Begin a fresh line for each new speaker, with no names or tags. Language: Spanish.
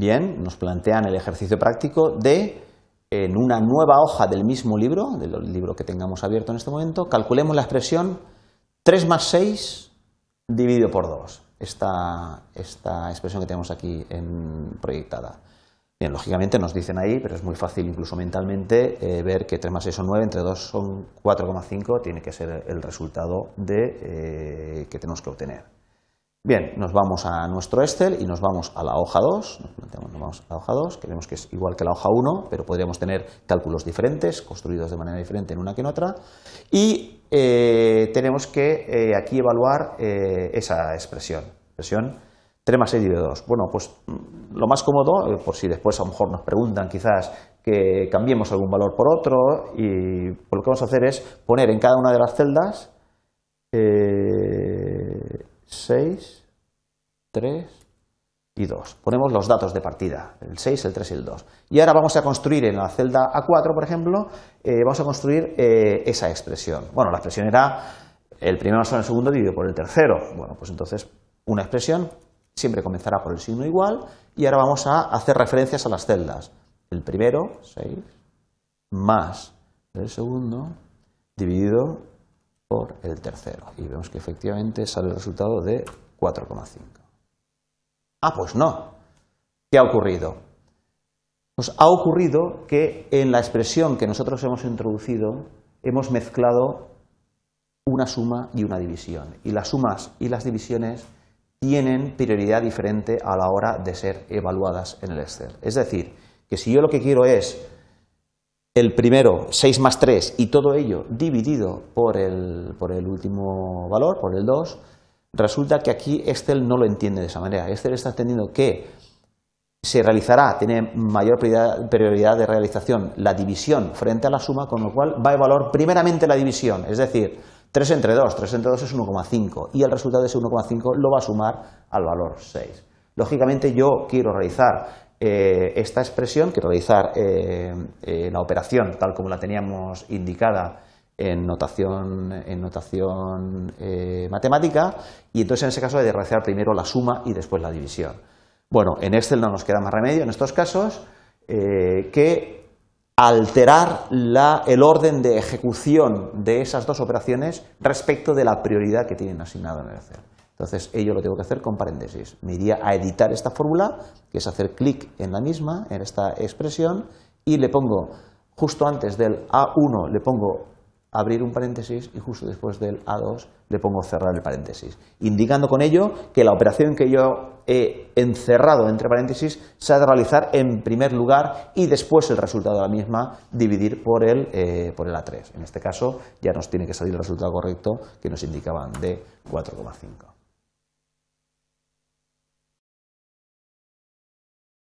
bien, nos plantean el ejercicio práctico de, en una nueva hoja del mismo libro, del libro que tengamos abierto en este momento, calculemos la expresión 3 más 6 dividido por 2, esta, expresión que tenemos aquí proyectada. Bien, lógicamente nos dicen ahí, pero es muy fácil incluso mentalmente eh, ver que 3 más 6 son 9, entre 2 son 4,5, tiene que ser el resultado eh, que tenemos que obtener. Bien, nos vamos a nuestro Excel y nos vamos a la hoja 2, nos vamos a la hoja 2, que que es igual que la hoja 1, pero podríamos tener cálculos diferentes, construidos de manera diferente en una que en otra, y eh, tenemos que eh, aquí evaluar eh, esa expresión, expresión 3 más 6 dividido 2. Bueno, pues mm, lo más cómodo, por si después a lo mejor nos preguntan quizás que cambiemos algún valor por otro, y pues lo que vamos a hacer es poner en cada una de las celdas 6, 3 y 2. Ponemos los datos de partida, el 6, el 3 y el 2. Y ahora vamos a construir en la celda A4, por ejemplo, eh, vamos a construir eh, esa expresión. Bueno, la expresión era el primero más el segundo dividido por el tercero. Bueno, pues entonces una expresión siempre comenzará por el signo igual y ahora vamos a hacer referencias a las celdas. El primero, 6, más el segundo, dividido por el tercero. Y vemos que efectivamente sale el resultado de 4,5. Ah, pues no. ¿Qué ha ocurrido? Nos pues ha ocurrido que en la expresión que nosotros hemos introducido hemos mezclado una suma y una división. Y las sumas y las divisiones tienen prioridad diferente a la hora de ser evaluadas en el Excel. Es decir, que si yo lo que quiero es el primero 6 más 3 y todo ello dividido por el, por el último valor, por el 2, resulta que aquí Excel no lo entiende de esa manera. Excel está entendiendo que se realizará, tiene mayor prioridad, de realización la división frente a la suma, con lo cual va a evaluar primeramente la división, es decir, 3 entre 2, 3 entre 2 es 1,5 y el resultado de ese 1,5 lo va a sumar al valor 6. Lógicamente yo quiero realizar eh, esta expresión que realizar eh, eh, la operación tal como la teníamos indicada en notación, matemática y entonces en ese caso hay que realizar primero la suma y después la división. Bueno, en Excel no nos queda más remedio en estos casos que alterar el orden de ejecución de esas dos operaciones respecto de la prioridad que tienen asignado en el Excel. Entonces, ello lo tengo que hacer con paréntesis. Me iría a editar esta fórmula, que es hacer clic en la misma, en esta expresión, y le pongo justo antes del A1 le pongo abrir un paréntesis y justo después del A2 le pongo cerrar el paréntesis, indicando con ello que la operación que yo he encerrado entre paréntesis se ha de realizar en primer lugar y después el resultado de la misma dividir por el, eh, por el A3. En este caso ya nos tiene que salir el resultado correcto que nos indicaban de 4,5.